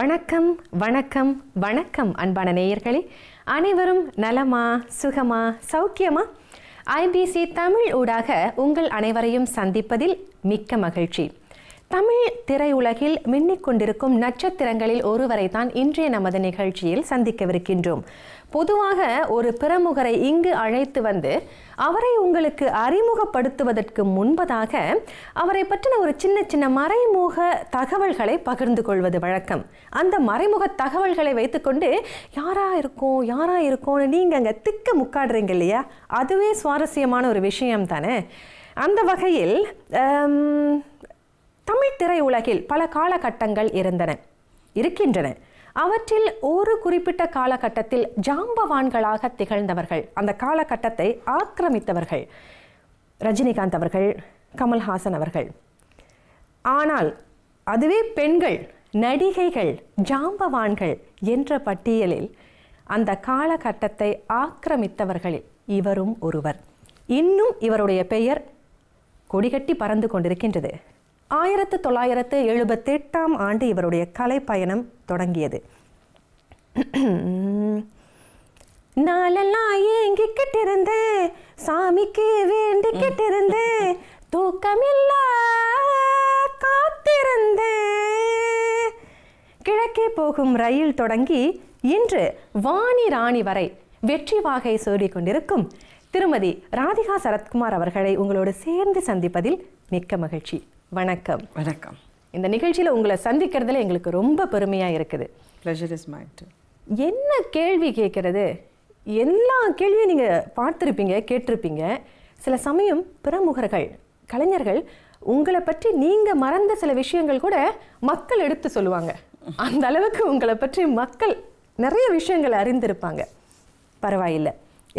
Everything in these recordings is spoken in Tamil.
வணக்கம் வணக்கம் வணக்கம் அன்பான நேயர்களே அனைவரும் நலமா சுகமா சௌக்கியமா ஐபிசி தமிழ் ஊடாக உங்கள் அனைவரையும் சந்திப்பதில் மிக்க மகிழ்ச்சி தமிழ் திரையுலகில் மின்னிக் கொண்டிருக்கும் நட்சத்திரங்களில் ஒருவரை தான் இன்றைய நமது நிகழ்ச்சியில் சந்திக்கவிருக்கின்றோம் பொதுவாக ஒரு பிரமுகரை இங்கு அழைத்து வந்து அவரை உங்களுக்கு அறிமுகப்படுத்துவதற்கு முன்பதாக அவரை பற்றின ஒரு சின்ன சின்ன மறைமுக தகவல்களை பகிர்ந்து கொள்வது வழக்கம் அந்த மறைமுக தகவல்களை வைத்துக்கொண்டு யாரா இருக்கும் யாரா இருக்கும்னு நீங்கள் அங்கே திக்க முக்காடுறீங்க இல்லையா அதுவே சுவாரஸ்யமான ஒரு விஷயம் தானே அந்த வகையில் தமிழ் திரையுலகில் பல காலகட்டங்கள் இருந்தன இருக்கின்றன அவற்றில் ஒரு குறிப்பிட்ட காலகட்டத்தில் ஜாம்பவான்களாக திகழ்ந்தவர்கள் அந்த காலகட்டத்தை ஆக்கிரமித்தவர்கள் ரஜினிகாந்த் அவர்கள் கமல்ஹாசன் அவர்கள் ஆனால் அதுவே பெண்கள் நடிகைகள் ஜாம்பவான்கள் என்ற பட்டியலில் அந்த காலகட்டத்தை ஆக்கிரமித்தவர்களில் இவரும் ஒருவர் இன்னும் இவருடைய பெயர் கொடிகட்டி பறந்து கொண்டிருக்கின்றது ஆயிரத்து தொள்ளாயிரத்து எழுபத்தி எட்டாம் ஆண்டு இவருடைய கலை பயணம் தொடங்கியது நாளெல்லாம் ஏங்கிக்கிட்டு சாமிக்கு வேண்டிக்கிட்டு இருந்தேன் தூக்கமில்ல காத்திருந்தேன் கிழக்கே போகும் ரயில் தொடங்கி இன்று வாணி ராணி வரை வெற்றி வாகை கொண்டிருக்கும் திருமதி ராதிகா சரத்குமார் அவர்களை உங்களோடு சேர்ந்து சந்திப்பதில் மிக்க மகிழ்ச்சி வணக்கம் வணக்கம் இந்த நிகழ்ச்சியில் உங்களை சந்திக்கிறதுல எங்களுக்கு ரொம்ப பெருமையாக இருக்குது ப்ளஷர் இஸ் மைட் என்ன கேள்வி கேட்கறது எல்லா கேள்வியும் நீங்கள் பார்த்துருப்பீங்க கேட்டிருப்பீங்க சில சமயம் பிரமுகர்கள் கலைஞர்கள் உங்களை பற்றி நீங்கள் மறந்த சில விஷயங்கள் கூட மக்கள் எடுத்து சொல்லுவாங்க அந்த அளவுக்கு உங்களை பற்றி மக்கள் நிறைய விஷயங்கள் அறிந்திருப்பாங்க பரவாயில்லை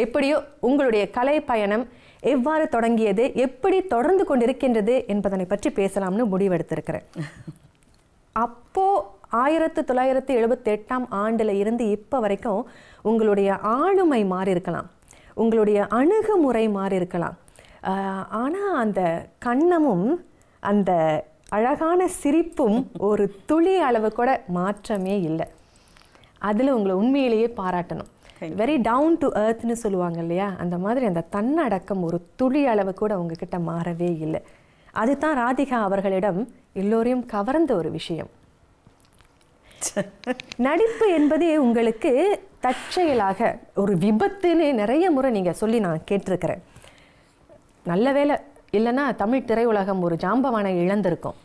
எப்படியோ உங்களுடைய கலை பயணம் எவ்வாறு தொடங்கியது எப்படி தொடர்ந்து கொண்டிருக்கின்றது என்பதனை பற்றி பேசலாம்னு முடிவெடுத்திருக்கிறேன் அப்போது ஆயிரத்து தொள்ளாயிரத்து எழுபத்தெட்டாம் ஆண்டில் இருந்து இப்போ வரைக்கும் உங்களுடைய ஆளுமை மாறி இருக்கலாம் உங்களுடைய அணுகுமுறை மாறி இருக்கலாம் ஆனால் அந்த கண்ணமும் அந்த அழகான சிரிப்பும் ஒரு துளி அளவு கூட மாற்றமே இல்லை அதில் உங்களை உண்மையிலேயே பாராட்டணும் வெரி டவுன் டு அர்த்னு சொல்லுவாங்க இல்லையா அந்த மாதிரி அந்த தன்னடக்கம் ஒரு துளி அளவு கூட உங்ககிட்ட மாறவே இல்லை அதுதான் ராதிகா அவர்களிடம் எல்லோரையும் கவர்ந்த ஒரு விஷயம் நடிப்பு என்பது உங்களுக்கு தற்செயலாக ஒரு விபத்துன்னு நிறைய முறை நீங்கள் சொல்லி நான் கேட்டிருக்கிறேன் நல்ல வேலை இல்லைன்னா தமிழ் திரையுலகம் ஒரு ஜாம்பவானை இழந்திருக்கும்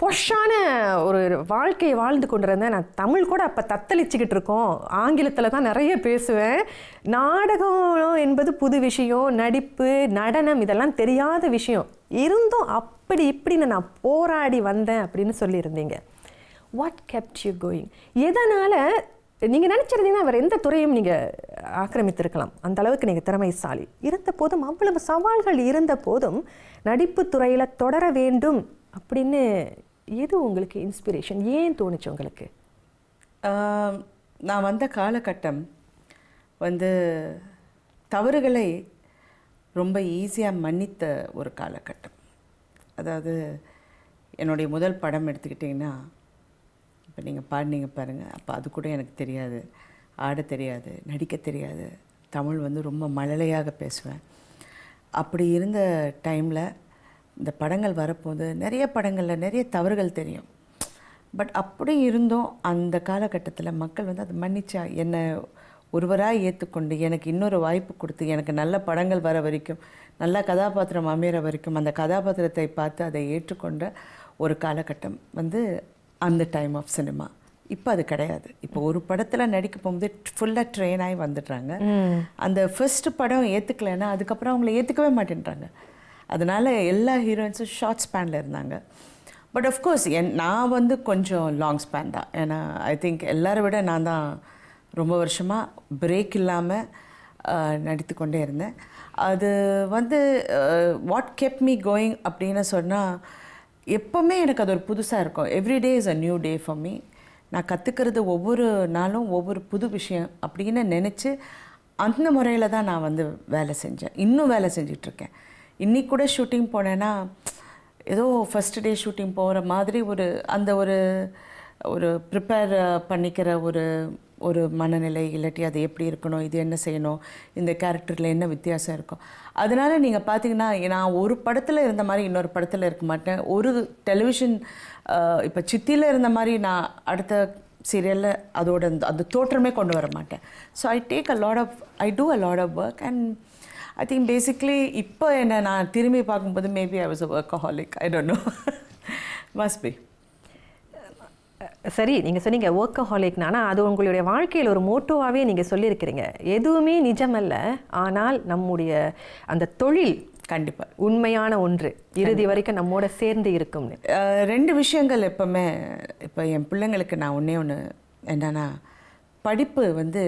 பொஷான ஒரு வாழ்க்கை வாழ்ந்து கொண்டு இருந்தேன் நான் தமிழ் கூட அப்போ தத்தளிச்சுக்கிட்டு இருக்கோம் ஆங்கிலத்தில் தான் நிறைய பேசுவேன் நாடகம் என்பது புது விஷயம் நடிப்பு நடனம் இதெல்லாம் தெரியாத விஷயம் இருந்தும் அப்படி இப்படின்னு நான் போராடி வந்தேன் அப்படின்னு சொல்லியிருந்தீங்க வாட் கெப்ட் யூ கோயிங் எதனால் நீங்கள் நினச்சிருந்தீங்கன்னா வேறு எந்த துறையும் நீங்கள் ஆக்கிரமித்திருக்கலாம் அந்த அளவுக்கு நீங்கள் திறமைசாலி இருந்த போதும் அவ்வளவு சவால்கள் இருந்த போதும் நடிப்பு துறையில் தொடர வேண்டும் அப்படின்னு எது உங்களுக்கு இன்ஸ்பிரேஷன் ஏன் தோணுச்சு உங்களுக்கு நான் வந்த காலகட்டம் வந்து தவறுகளை ரொம்ப ஈஸியாக மன்னித்த ஒரு காலகட்டம் அதாவது என்னுடைய முதல் படம் எடுத்துக்கிட்டிங்கன்னா இப்போ நீங்கள் பாடினீங்க பாருங்கள் அப்போ அது கூட எனக்கு தெரியாது ஆட தெரியாது நடிக்க தெரியாது தமிழ் வந்து ரொம்ப மழலையாக பேசுவேன் அப்படி இருந்த டைமில் இந்த படங்கள் வரப்போது நிறைய படங்களில் நிறைய தவறுகள் தெரியும் பட் அப்படி இருந்தும் அந்த காலகட்டத்தில் மக்கள் வந்து அது மன்னிச்சா என்னை ஒருவராக ஏற்றுக்கொண்டு எனக்கு இன்னொரு வாய்ப்பு கொடுத்து எனக்கு நல்ல படங்கள் வர வரைக்கும் நல்ல கதாபாத்திரம் அமைகிற வரைக்கும் அந்த கதாபாத்திரத்தை பார்த்து அதை ஏற்றுக்கொண்ட ஒரு காலகட்டம் வந்து அந்த டைம் ஆஃப் சினிமா இப்போ அது கிடையாது இப்போ ஒரு படத்தில் நடிக்க போகும்போது ஃபுல்லாக ட்ரெயின் ஆகி வந்துடுறாங்க அந்த ஃபர்ஸ்ட் படம் ஏற்றுக்கலைன்னா அதுக்கப்புறம் அவங்கள ஏற்றுக்கவே மாட்டேன்றாங்க அதனால் எல்லா ஹீரோயின்ஸும் ஷார்ட் ஸ்பேனில் இருந்தாங்க பட் அஃப்கோர்ஸ் என் நான் வந்து கொஞ்சம் லாங் ஸ்பேன் தான் ஏன்னா ஐ திங்க் எல்லாரை விட நான் தான் ரொம்ப வருஷமாக பிரேக் இல்லாமல் நடித்து கொண்டே இருந்தேன் அது வந்து வாட் கெப் மீ கோயிங் அப்படின்னு சொன்னால் எப்போவுமே எனக்கு அது ஒரு புதுசாக இருக்கும் everyday is a new day for me நான் கற்றுக்கிறது ஒவ்வொரு நாளும் ஒவ்வொரு புது விஷயம் அப்படின்னு நினச்சி அந்த முறையில் தான் நான் வந்து வேலை செஞ்சேன் இன்னும் வேலை செஞ்சிட்ருக்கேன் இன்றைக்கி கூட ஷூட்டிங் போனேன்னா ஏதோ ஃபஸ்ட் டே ஷூட்டிங் போகிற மாதிரி ஒரு அந்த ஒரு ஒரு ப்ரிப்பேர் பண்ணிக்கிற ஒரு ஒரு மனநிலை இல்லாட்டி அது எப்படி இருக்கணும் இது என்ன செய்யணும் இந்த கேரக்டரில் என்ன வித்தியாசம் இருக்கும் அதனால் நீங்கள் பார்த்தீங்கன்னா நான் ஒரு படத்தில் இருந்த மாதிரி இன்னொரு படத்தில் இருக்க மாட்டேன் ஒரு டெலிவிஷன் இப்போ சித்தியில் இருந்த மாதிரி நான் அடுத்த சீரியலில் அதோட அந்த தோற்றமே கொண்டு வர மாட்டேன் so I take a lot of I do a lot of work and I think basically இப்போ என்னை நான் திரும்பி பார்க்கும்போது maybe I was a holic I don't know must be சரி நீங்கள் சொன்னீங்க ஒர்க்கஹாலிக்னா ஆனால் அது உங்களுடைய வாழ்க்கையில் ஒரு மோட்டோவாகவே நீங்கள் சொல்லியிருக்கிறீங்க எதுவுமே நிஜமல்ல ஆனால் நம்முடைய அந்த தொழில் கண்டிப்பாக உண்மையான ஒன்று இறுதி வரைக்கும் நம்மோட சேர்ந்து இருக்கும்னு ரெண்டு விஷயங்கள் எப்போவுமே இப்போ என் பிள்ளைங்களுக்கு நான் ஒன்றே ஒன்று என்னென்னா படிப்பு வந்து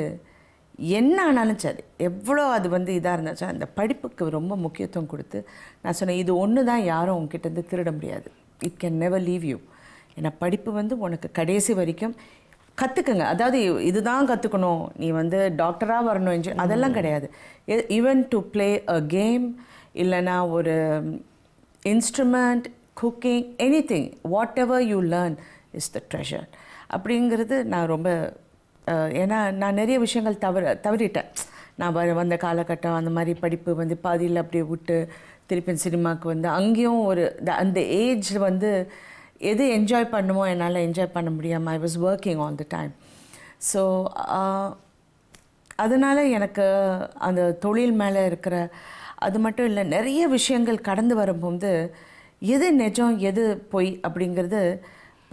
என்ன ஆனாலும் சரி எவ்வளோ அது வந்து இதாக இருந்தாச்சும் அந்த படிப்புக்கு ரொம்ப முக்கியத்துவம் கொடுத்து நான் சொன்னேன் இது ஒன்று தான் யாரும் இருந்து திருட முடியாது it can never leave you ஏன்னா படிப்பு வந்து உனக்கு கடைசி வரைக்கும் கற்றுக்குங்க அதாவது இதுதான் கற்றுக்கணும் நீ வந்து டாக்டராக வரணும் என்று அதெல்லாம் கிடையாது even to play a game இல்லைனா ஒரு instrument cooking anything whatever you learn is the treasure அப்படிங்கிறது நான் ரொம்ப ஏன்னா நான் நிறைய விஷயங்கள் தவிர தவறிட்டேன் நான் வந்த காலகட்டம் அந்த மாதிரி படிப்பு வந்து பாதியில் அப்படியே விட்டு திருப்பி சினிமாவுக்கு வந்து அங்கேயும் ஒரு அந்த ஏஜ் வந்து எது என்ஜாய் பண்ணுமோ என்னால் என்ஜாய் பண்ண முடியாமல் I was working all the time so அதனால் எனக்கு அந்த தொழில் மேலே இருக்கிற அது மட்டும் இல்லை நிறைய விஷயங்கள் கடந்து வரும்போது எது நிஜம் எது பொய் அப்படிங்கிறது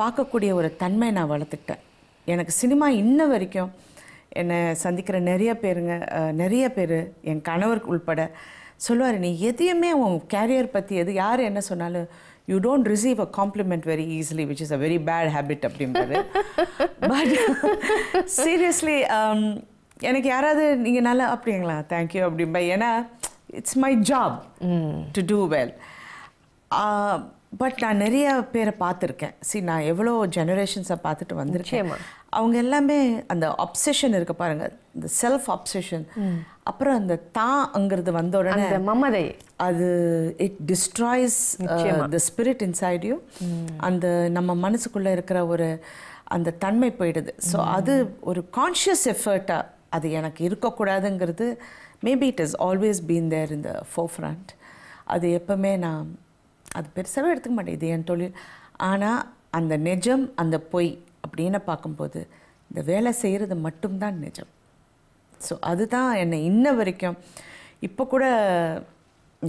பார்க்கக்கூடிய ஒரு தன்மை நான் வளர்த்துக்கிட்டேன் எனக்கு சினிமா இன்ன வரைக்கும் என்னை சந்திக்கிற நிறைய பேருங்க நிறைய பேர் என் கணவர் உள்பட சொல்லுவார் நீ எதையுமே உன் கேரியர் பற்றி எது யார் என்ன சொன்னாலும் you don't receive a compliment very easily which is a very bad habit அப்படின்றது பட் சீரியஸ்லி எனக்கு யாராவது நீங்கள் நல்லா அப்படிங்களா தேங்க்யூ அப்படிம்பா ஏன்னா it's my job to do well but நான் நிறைய பேரை பார்த்துருக்கேன் சி நான் எவ்வளோ ஜெனரேஷன்ஸை பார்த்துட்டு வந்திருக்கேன் அவங்க எல்லாமே அந்த அப்சஷன் இருக்க பாருங்க இந்த செல்ஃப் அப்சஷன் அப்புறம் அந்த தாங்கிறது வந்த உடனே மமதை அது இட் டிஸ்ட்ராய்ஸ் த ஸ்பிரிட் இன்சைடியும் அந்த நம்ம மனசுக்குள்ளே இருக்கிற ஒரு அந்த தன்மை போயிடுது ஸோ அது ஒரு கான்ஷியஸ் எஃபர்ட்டாக அது எனக்கு இருக்கக்கூடாதுங்கிறது maybe it is always been there இந்த ஃபோர் ஃப்ரண்ட் அது எப்பவுமே நான் அது பெருசாகவே எடுத்துக்க மாட்டேன் இது என் தொழில் ஆனால் அந்த நிஜம் அந்த பொய் அப்படின்னு பார்க்கும்போது இந்த வேலை செய்கிறது மட்டும்தான் நிஜம் ஸோ அதுதான் என்னை இன்ன வரைக்கும் இப்போ கூட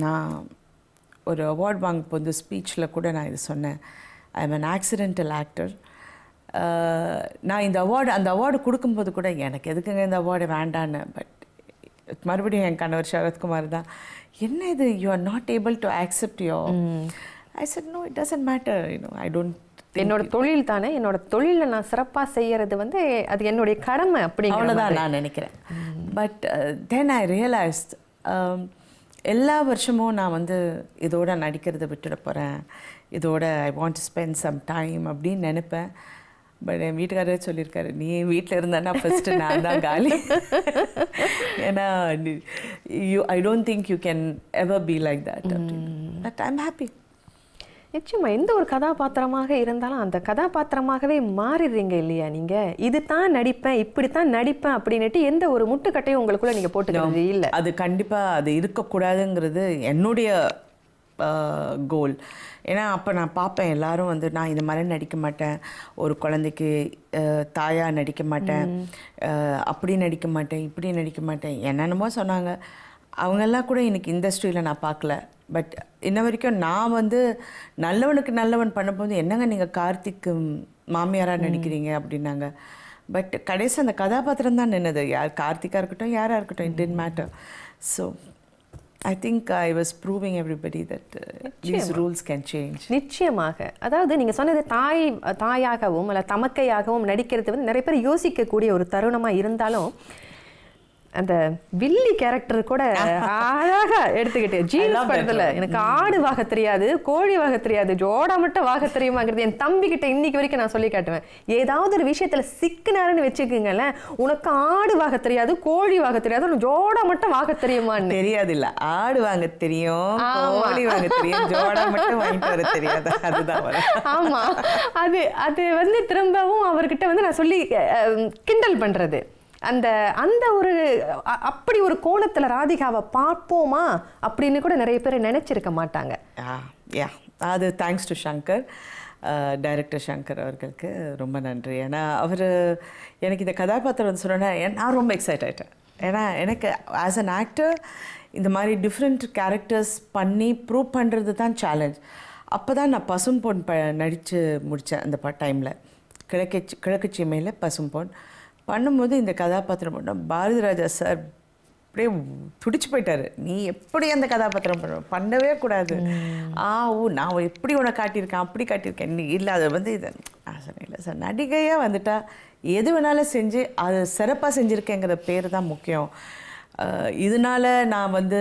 நான் ஒரு அவார்ட் வாங்க போது ஸ்பீச்சில் கூட நான் இது சொன்னேன் I am an accidental actor நான் இந்த அவார்டு அந்த அவார்டு கொடுக்கும்போது கூட எனக்கு எதுக்குங்க இந்த அவார்டு வேண்டான்னு பட் மறுபடியும் என் கணவர் சரத்குமார் தான் என்ன இது you are not able to accept you I said no it doesn't matter you know I don't என்னோட தொழில் தானே என்னோட தொழிலை நான் சிறப்பாக செய்யறது வந்து அது என்னுடைய கடமை அப்படி தான் நான் நினைக்கிறேன் பட் தென் ஐ ரியலைஸ்ட் எல்லா வருஷமும் நான் வந்து இதோட நடிக்கிறத விட்டுட போகிறேன் இதோட I want to spend some time அப்படின்னு நினைப்பேன் பட் என் வீட்டுக்காரரே சொல்லியிருக்காரு நீ வீட்டில் இருந்தானா ஃபஸ்ட்டு நான் தான் காலி ஏன்னா you I don't think you can ever be like that but I am happy நிச்சயமாக எந்த ஒரு கதாபாத்திரமாக இருந்தாலும் அந்த கதாபாத்திரமாகவே மாறிடுறீங்க இல்லையா நீங்கள் இது தான் நடிப்பேன் இப்படி தான் நடிப்பேன் அப்படின்ட்டு எந்த ஒரு முட்டுக்கட்டையும் உங்களுக்குள்ளே நீங்கள் போட்டுக்கிறது இல்லை அது கண்டிப்பாக அது இருக்கக்கூடாதுங்கிறது என்னுடைய கோல் ஏன்னா அப்போ நான் பார்ப்பேன் எல்லாரும் வந்து நான் இந்த மாதிரி நடிக்க மாட்டேன் ஒரு குழந்தைக்கு தாயாக நடிக்க மாட்டேன் அப்படி நடிக்க மாட்டேன் இப்படி நடிக்க மாட்டேன் என்னென்னமோ சொன்னாங்க அவங்கெல்லாம் கூட எனக்கு இண்டஸ்ட்ரியில் நான் பார்க்கல பட் இன்ன வரைக்கும் நான் வந்து நல்லவனுக்கு நல்லவன் பண்ணும்போது என்னங்க நீங்கள் கார்த்திக்கு மாமியாராக நடிக்கிறீங்க அப்படின்னாங்க பட் கடைசி அந்த கதாபாத்திரம் தான் நின்னது யார் கார்த்திக்காக இருக்கட்டும் யாராக இருக்கட்டும் it doesn't matter so I think I was proving everybody that these rules can change நிச்சயமாக அதாவது நீங்கள் சொன்னது தாய் தாயாகவும் அல்ல தமக்கையாகவும் நடிக்கிறது வந்து நிறைய பேர் யோசிக்கக்கூடிய ஒரு தருணமாக இருந்தாலும் அந்த வில்லி கேரக்டர் கூட அழகாக எடுத்துக்கிட்டு ஜீன்ஸ் படத்துல எனக்கு ஆடு வாக தெரியாது கோழி வாக தெரியாது ஜோடா மட்டும் வாக தெரியுமாங்கிறது என் தம்பி கிட்ட இன்னைக்கு வரைக்கும் நான் சொல்லி காட்டுவேன் ஏதாவது ஒரு விஷயத்துல சிக்கினாருன்னு வச்சுக்கோங்களேன் உனக்கு ஆடு வாக தெரியாது கோழி வாக தெரியாது ஜோடா மட்டும் வாக தெரியுமான்னு தெரியாது இல்ல ஆடு வாங்க தெரியும் கோழி வாங்க தெரியும் ஜோடா மட்டும் வாங்கிட்டு வர தெரியாது அதுதான் ஆமா அது அது வந்து திரும்பவும் அவர்கிட்ட வந்து நான் சொல்லி கிண்டல் பண்றது அந்த அந்த ஒரு அப்படி ஒரு கோலத்தில் ராதிகாவை பார்ப்போமா அப்படின்னு கூட நிறைய பேர் நினச்சிருக்க மாட்டாங்க யா அது thanks to Shankar director Shankar அவர்களுக்கு ரொம்ப நன்றி ஏன்னா அவர் எனக்கு இந்த கதாபாத்திரம் வந்து சொன்னேன்னா நான் ரொம்ப எக்ஸைட் ஆகிட்டேன் ஏன்னா எனக்கு ஆஸ் அன் ஆக்டர் இந்த மாதிரி டிஃப்ரெண்ட் கேரக்டர்ஸ் பண்ணி ப்ரூவ் பண்ணுறது தான் சேலஞ்ச் அப்போ தான் நான் பசும்பொன் ப நடித்து முடித்தேன் அந்த ப டைமில் கிழக்கு கிழக்கு சீமையில் பசும்பொன் பண்ணும்போது இந்த கதாபாத்திரம் பண்ணோம் பாரதி ராஜா சார் அப்படியே துடிச்சு போயிட்டாரு நீ எப்படி அந்த கதாபாத்திரம் பண்ண பண்ணவே கூடாது ஆ ஓ நான் எப்படி உனக்கு காட்டியிருக்கேன் அப்படி காட்டியிருக்கேன் நீ இல்லை அதை வந்து இதை நான் இல்லை சார் நடிகையாக வந்துட்டா எது வேணாலும் செஞ்சு அது சிறப்பாக செஞ்சுருக்கேங்கிற பேர் தான் முக்கியம் இதனால் நான் வந்து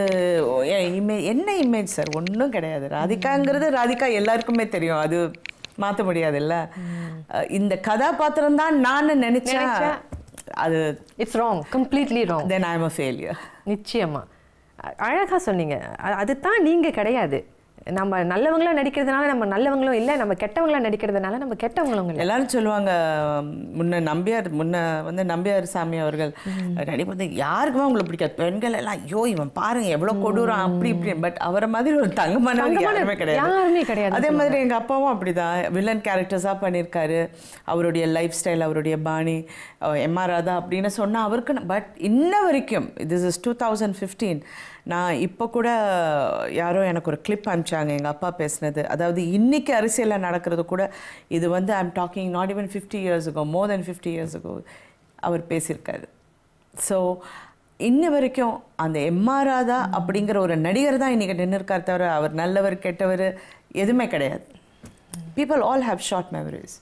இமே என்ன இமேஜ் சார் ஒன்றும் கிடையாது ராதிகாங்கிறது ராதிகா எல்லாருக்குமே தெரியும் அது மாற்ற முடியாதுல்ல இந்த கதாபாத்திரம் தான் நான் நினைச்சேன் அது it's wrong completely wrong then I am a failure நிச்சயமாக அழகாக சொன்னீங்க அதுதான் நீங்கள் கிடையாது நம்ம நல்லவங்களாக நடிக்கிறதுனால நம்ம நல்லவங்களும் இல்லை நம்ம கெட்டவங்களாக நடிக்கிறதுனால நம்ம கெட்டவங்களும் இல்லை எல்லாரும் சொல்லுவாங்க முன்ன நம்பியார் முன்ன வந்து நம்பியார் சாமி அவர்கள் நடிப்பது யாருக்குமே அவங்களை பிடிக்காது பெண்கள் எல்லாம் ஐயோ இவன் பாருங்க எவ்வளோ கொடூரம் அப்படி இப்படி பட் அவரை மாதிரி ஒரு தங்கமான யாருமே கிடையாது கிடையாது அதே மாதிரி எங்கள் அப்பாவும் அப்படிதான் வில்லன் கேரக்டர்ஸாக பண்ணியிருக்காரு அவருடைய லைஃப் ஸ்டைல் அவருடைய பாணி எம்ஆர் ராதா அப்படின்னு சொன்னால் அவருக்கு பட் இன்ன வரைக்கும் this is two thousand fifteen நான் இப்போ கூட யாரோ எனக்கு ஒரு கிளிப் அனுப்பிச்சாங்க எங்கள் அப்பா பேசினது அதாவது இன்றைக்கி அரசியலில் நடக்கிறது கூட இது வந்து I'm talking not even fifty இயர்ஸுக்கோ மோர் தென் ஃபிஃப்டி இயர்ஸுக்கோ அவர் பேசியிருக்காரு ஸோ இன்ன வரைக்கும் அந்த எம்ஆர்ஆதா அப்படிங்கிற ஒரு நடிகர் தான் இன்றைக்கி நின்று இருக்கார் தவிர அவர் நல்லவர் கெட்டவர் எதுவுமே கிடையாது people all have short memories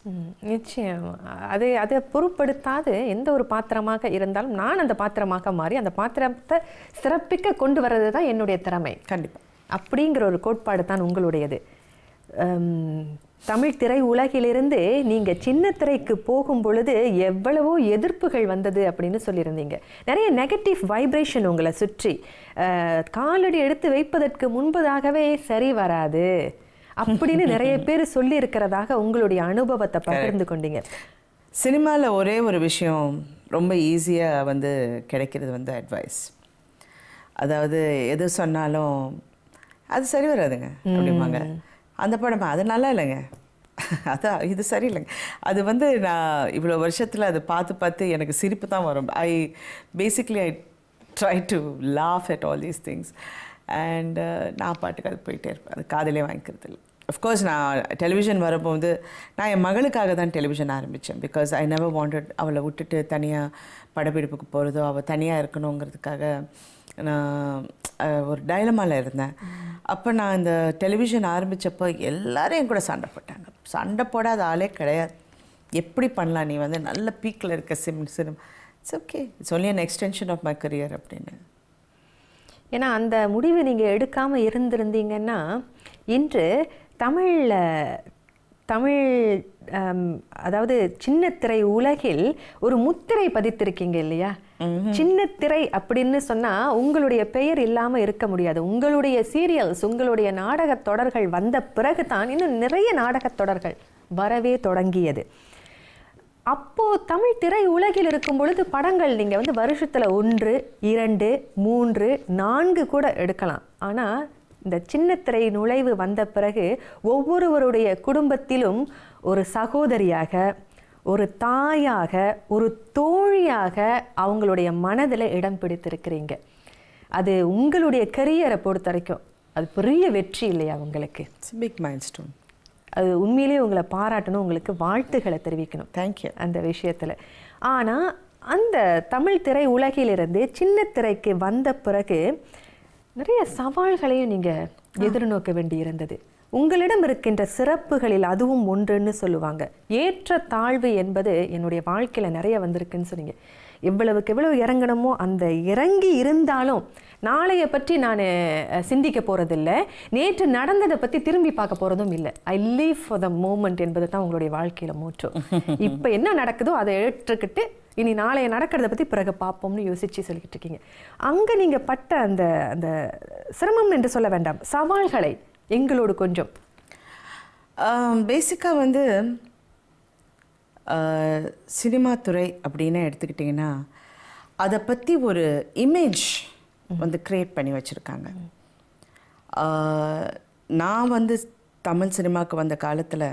நிச்சயம் அதை அதை பொருட்படுத்தாது எந்த ஒரு பாத்திரமாக இருந்தாலும் நான் அந்த பாத்திரமாக மாறி அந்த பாத்திரத்தை சிறப்பிக்க கொண்டு வர்றது தான் என்னுடைய திறமை கண்டிப்பாக அப்படிங்கிற ஒரு கோட்பாடு தான் உங்களுடையது தமிழ் திரை உலகிலிருந்து நீங்கள் சின்ன திரைக்கு போகும் பொழுது எவ்வளவோ எதிர்ப்புகள் வந்தது அப்படின்னு சொல்லியிருந்தீங்க நிறைய நெகட்டிவ் வைப்ரேஷன் உங்களை சுற்றி காலடி எடுத்து வைப்பதற்கு முன்பதாகவே சரி வராது அப்படின்னு நிறைய பேர் சொல்லி இருக்கிறதாக உங்களுடைய அனுபவத்தை பகிர்ந்து கொண்டீங்க சினிமாவில் ஒரே ஒரு விஷயம் ரொம்ப ஈஸியாக வந்து கிடைக்கிறது வந்து அட்வைஸ் அதாவது எது சொன்னாலும் அது சரி வராதுங்க அப்படிம்பாங்க அந்த படம் அது நல்லா இல்லைங்க அதான் இது சரியில்லைங்க அது வந்து நான் இவ்வளோ வருஷத்தில் அதை பார்த்து பார்த்து எனக்கு சிரிப்பு தான் வரும் I basically I try to laugh at all these things and நான் பாட்டுக்கு அது போயிட்டே இருப்பேன் அது காதலே வாங்கிக்கிறது இல்லை அஃப்கோர்ஸ் நான் டெலிவிஷன் வரும்போது நான் என் மகளுக்காக தான் டெலிவிஷன் ஆரம்பித்தேன் பிகாஸ் ஐ நெவர் வாண்டட் அவளை விட்டுட்டு தனியாக படப்பிடிப்புக்கு போகிறதோ அவள் தனியாக இருக்கணுங்கிறதுக்காக நான் ஒரு டைலமாவில் இருந்தேன் அப்போ நான் இந்த டெலிவிஷன் ஆரம்பித்தப்போ எல்லோரும் என் கூட சண்டை போட்டாங்க சண்டை போடாத ஆளே கிடையாது எப்படி பண்ணலாம் நீ வந்து நல்ல பீக்கில் இருக்க சிம் சினிம் it's okay it's only an extension of my career அப்படின்னு ஏன்னா அந்த முடிவு நீங்கள் எடுக்காமல் இருந்திருந்தீங்கன்னா இன்று தமிழில் தமிழ் அதாவது சின்ன திரை உலகில் ஒரு முத்திரை பதித்திருக்கீங்க இல்லையா சின்ன திரை அப்படின்னு சொன்னா உங்களுடைய பெயர் இல்லாம இருக்க முடியாது உங்களுடைய சீரியல்ஸ் உங்களுடைய நாடக தொடர்கள் வந்த பிறகு தான் இன்னும் நிறைய நாடக தொடர்கள் வரவே தொடங்கியது அப்போ தமிழ் திரை உலகில் இருக்கும் பொழுது படங்கள் நீங்க வந்து வருஷத்துல ஒன்று இரண்டு மூன்று நான்கு கூட எடுக்கலாம் ஆனா இந்த சின்ன திரை நுழைவு வந்த பிறகு ஒவ்வொருவருடைய குடும்பத்திலும் ஒரு சகோதரியாக ஒரு தாயாக ஒரு தோழியாக அவங்களுடைய மனதில் இடம் பிடித்திருக்கிறீங்க அது உங்களுடைய கரியரை பொறுத்த வரைக்கும் அது பெரிய வெற்றி இல்லையா உங்களுக்கு பிக் மைல் ஸ்டோன் அது உண்மையிலேயே உங்களை பாராட்டணும் உங்களுக்கு வாழ்த்துக்களை தெரிவிக்கணும் தேங்க்யூ அந்த விஷயத்தில் ஆனால் அந்த தமிழ் திரை உலகிலிருந்து சின்ன திரைக்கு வந்த பிறகு நிறைய சவால்களையும் நீங்கள் எதிர்நோக்க வேண்டி இருந்தது உங்களிடம் இருக்கின்ற சிறப்புகளில் அதுவும் ஒன்றுன்னு சொல்லுவாங்க ஏற்ற தாழ்வு என்பது என்னுடைய வாழ்க்கையில் நிறைய வந்திருக்குன்னு சொன்னீங்க எவ்வளவுக்கு எவ்வளவு இறங்கணுமோ அந்த இறங்கி இருந்தாலும் நாளைய பற்றி நான் சிந்திக்க போகிறதில்ல நேற்று நடந்ததை பற்றி திரும்பி பார்க்க போகிறதும் இல்லை I live for the moment என்பது தான் உங்களுடைய வாழ்க்கையில் மூற்றம் இப்போ என்ன நடக்குதோ அதை ஏற்றுக்கிட்டு இனி நாளைய நடக்கிறத பற்றி பிறகு பார்ப்போம்னு யோசித்து சொல்லிக்கிட்டு இருக்கீங்க அங்கே நீங்கள் பட்ட அந்த அந்த சிரமம் என்று சொல்ல வேண்டாம் சவால்களை எங்களோடு கொஞ்சம் பேசிக்காக வந்து சினிமா துறை அப்படின்னு எடுத்துக்கிட்டிங்கன்னா அதை பற்றி ஒரு இமேஜ் வந்து க்ரியேட் பண்ணி வச்சுருக்காங்க நான் வந்து தமிழ் சினிமாவுக்கு வந்த காலத்தில்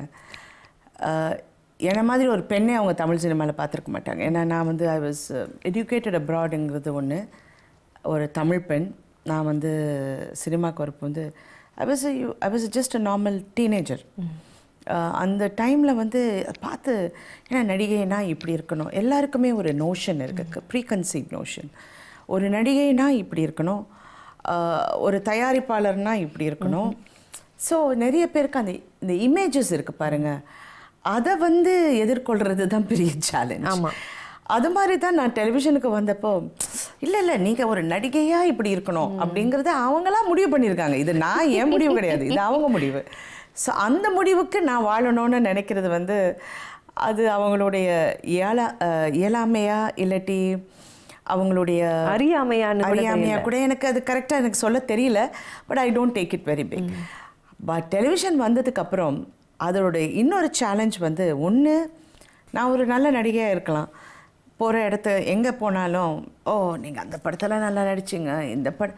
என்னை மாதிரி ஒரு பெண்ணே அவங்க தமிழ் சினிமாவில் பார்த்துருக்க மாட்டாங்க ஏன்னா நான் வந்து ஐ வாஸ் எஜுகேட்டட் அப்ராடுங்கிறது ஒன்று ஒரு தமிழ் பெண் நான் வந்து சினிமாவுக்கு வரப்பு வந்து I was I was just a normal teenager அந்த டைமில் வந்து பார்த்து ஏன்னா நடிகைனா இப்படி இருக்கணும் எல்லாருக்குமே ஒரு நோஷன் இருக்குது ப்ரீ கன்சீவ் நோஷன் ஒரு நடிகைனா இப்படி இருக்கணும் uh, ஒரு தயாரிப்பாளர்னால் இப்படி இருக்கணும் ஸோ நிறைய பேருக்கு அந்த இந்த இமேஜஸ் இருக்குது பாருங்கள் அதை வந்து எதிர்கொள்கிறது தான் பெரிய சேலஞ்ச் ஆமாம் அது மாதிரி தான் நான் டெலிவிஷனுக்கு வந்தப்போ இல்லை இல்லை நீங்கள் ஒரு நடிகையாக இப்படி இருக்கணும் அப்படிங்கிறத அவங்களா முடிவு பண்ணியிருக்காங்க இது நான் ஏன் முடிவு கிடையாது இது அவங்க முடிவு ஸோ அந்த முடிவுக்கு நான் வாழணும்னு நினைக்கிறது வந்து அது அவங்களுடைய ஏழா இயலாமையா இல்லாட்டி அவங்களுடைய அறியாமையான அறியாமையா கூட எனக்கு அது கரெக்டாக எனக்கு சொல்ல தெரியல but I don't take it very big but television வந்ததுக்கப்புறம் அதோடைய இன்னொரு சேலஞ்ச் வந்து ஒன்று நான் ஒரு நல்ல நடிகையாக இருக்கலாம் போகிற இடத்த எங்கே போனாலும் ஓ நீங்கள் அந்த படத்தில் நல்லா நடிச்சிங்க இந்த பட்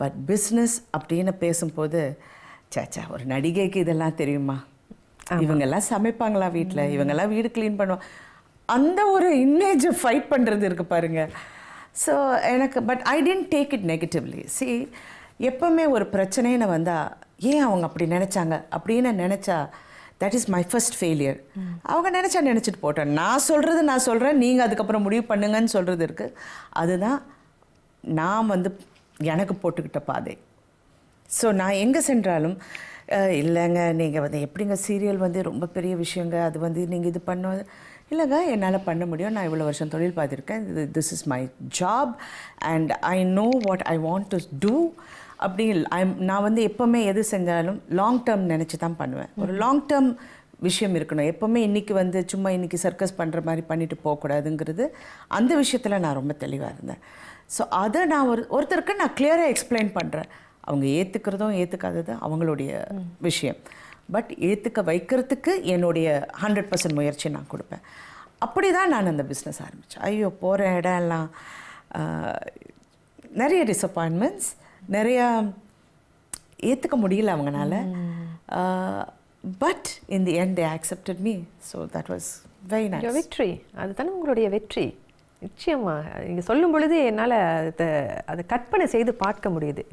பட் பிஸ்னஸ் அப்படின்னு பேசும்போது சேச்சா ஒரு நடிகைக்கு இதெல்லாம் தெரியுமா இவங்கெல்லாம் சமைப்பாங்களா வீட்டில் இவங்கெல்லாம் வீடு க்ளீன் பண்ணுவாங்க அந்த ஒரு இமேஜை ஃபைட் பண்ணுறது இருக்குது பாருங்கள் ஸோ எனக்கு but I tend take it negatively சி எப்போவுமே ஒரு பிரச்சனைன்னு வந்தால் ஏன் அவங்க அப்படி நினச்சாங்க அப்படின்னு நினச்சா that is my first failure அவங்க நினச்சா நினச்சிட்டு போட்டேன் நான் சொல்கிறது நான் சொல்கிறேன் நீங்கள் அதுக்கப்புறம் முடிவு பண்ணுங்கன்னு சொல்கிறது இருக்குது அதுதான் நான் வந்து எனக்கு போட்டுக்கிட்ட பாதை ஸோ நான் எங்கே சென்றாலும் இல்லைங்க நீங்கள் வந்து எப்படிங்க சீரியல் வந்து ரொம்ப பெரிய விஷயங்க அது வந்து நீங்கள் இது பண்ண இல்லைங்க என்னால் பண்ண முடியும் நான் இவ்வளோ வருஷம் தொழில் பார்த்துருக்கேன் இது this is my job and I know what I want to do அப்படி இல்லை நான் வந்து எப்போவுமே எது செஞ்சாலும் லாங் டேர்ம் நினச்சி தான் பண்ணுவேன் ஒரு லாங் டேர்ம் விஷயம் இருக்கணும் எப்போவுமே இன்றைக்கி வந்து சும்மா இன்றைக்கி சர்க்கஸ் பண்ணுற மாதிரி பண்ணிட்டு போகக்கூடாதுங்கிறது அந்த விஷயத்தில் நான் ரொம்ப தெளிவாக இருந்தேன் ஸோ அதை நான் ஒரு ஒருத்தருக்கு நான் கிளியராக எக்ஸ்பிளைன் பண்ணுறேன் அவங்க ஏற்றுக்கிறதும் ஏற்றுக்காதது அவங்களுடைய விஷயம் பட் ஏற்றுக்க வைக்கிறதுக்கு என்னுடைய ஹண்ட்ரட் பர்சன்ட் முயற்சி நான் கொடுப்பேன் அப்படி தான் நான் அந்த பிஸ்னஸ் ஆரம்பித்தேன் ஐயோ போகிற இடம் எல்லாம் நிறைய டிஸப்பாயின்மெண்ட்ஸ் நிறையா ஏற்றுக்க முடியல அவங்களால but in the end they accepted me so that was very nice வெற்றி அதுதானே உங்களுடைய வெற்றி நிச்சயமாக நீங்கள் சொல்லும் பொழுது என்னால் அதை அதை கற்பனை செய்து பார்க்க முடியுது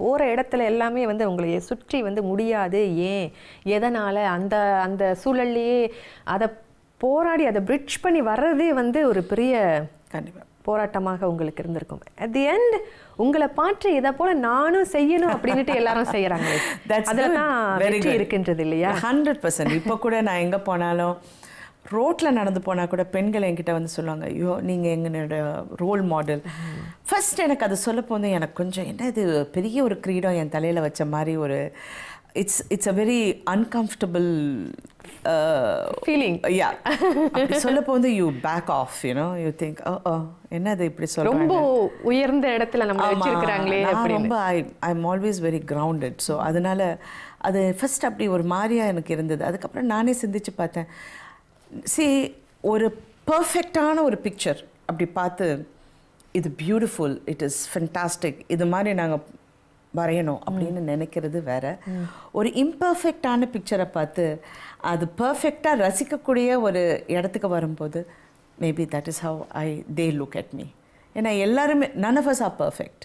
போகிற இடத்துல எல்லாமே வந்து உங்களை சுற்றி வந்து முடியாது ஏன் எதனால் அந்த அந்த சூழல்லையே அதை போராடி அதை பிரிட்ஜ் பண்ணி வர்றதே வந்து ஒரு பெரிய கண்டிப்பாக போராட்டமாக உங்களுக்கு இருந்திருக்கும் அட் தி எண்ட் உங்களை பார்த்து இதை போல நானும் செய்யணும் அப்படின்ட்டு எல்லாரும் செய்யறாங்க வெற்றி இருக்கின்றது இல்லையா ஹண்ட்ரட் பர்சன்ட் இப்போ கூட நான் எங்கே போனாலும் ரோட்டில் நடந்து போனால் கூட பெண்கள் என்கிட்ட வந்து சொல்லுவாங்க ஐயோ நீங்கள் எங்களோட ரோல் மாடல் ஃபஸ்ட் எனக்கு அது சொல்ல போது எனக்கு கொஞ்சம் என்ன இது பெரிய ஒரு கிரீடம் என் தலையில் வச்ச மாதிரி ஒரு it's it's a very uncomfortable feeling yeah சொல்லப்போ வந்து you back off you know you think என்னது இப்படி சொல்ற ரொம்ப உயர்ந்த இடத்துல நம்ம வச்சிருக்கிறாங்களே ரொம்ப I I am always very grounded so அதனால அது ஃபர்ஸ்ட் அப்படி ஒரு மாதிரியாக எனக்கு இருந்தது அதுக்கப்புறம் நானே சிந்திச்சு பார்த்தேன் சி ஒரு பர்ஃபெக்டான ஒரு பிக்சர் அப்படி பார்த்து இது பியூட்டிஃபுல் இட் இஸ் ஃபென்டாஸ்டிக் இது மாதிரி நாங்கள் வரையணும் அப்படின்னு நினைக்கிறது வேற ஒரு இம்பர்ஃபெக்டான பிக்சரை பார்த்து அது பர்ஃபெக்டாக ரசிக்கக்கூடிய ஒரு இடத்துக்கு வரும்போது maybe that is how I they look at me ஏன்னா எல்லாருமே none of us are perfect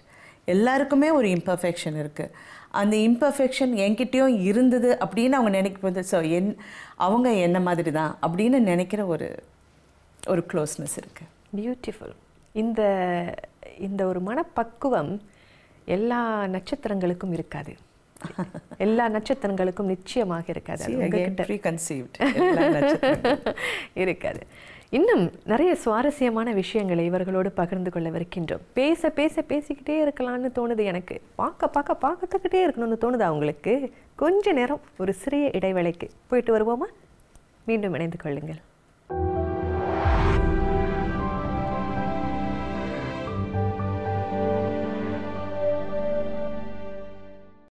எல்லாருக்குமே ஒரு இம்பர்ஃபெக்ஷன் இருக்குது அந்த இம்பர்ஃபெக்ஷன் என்கிட்டயும் இருந்தது அப்படின்னு அவங்க நினைக்கும் போது ஸோ என் அவங்க என்ன மாதிரி தான் அப்படின்னு நினைக்கிற ஒரு ஒரு க்ளோஸ்னஸ் இருக்குது பியூட்டிஃபுல் இந்த இந்த ஒரு மனப்பக்குவம் எல்லா நட்சத்திரங்களுக்கும் இருக்காது எல்லா நட்சத்திரங்களுக்கும் நிச்சயமாக இருக்காது இருக்காது இன்னும் நிறைய சுவாரஸ்யமான விஷயங்களை இவர்களோடு பகிர்ந்து கொள்ளவிருக்கின்றோம் பேச பேச பேசிக்கிட்டே இருக்கலாம்னு தோணுது எனக்கு பார்க்க பார்க்க பார்க்கத்துக்கிட்டே இருக்கணும்னு தோணுது அவங்களுக்கு கொஞ்ச நேரம் ஒரு சிறிய இடைவேளைக்கு போயிட்டு வருவோமா மீண்டும் இணைந்து கொள்ளுங்கள்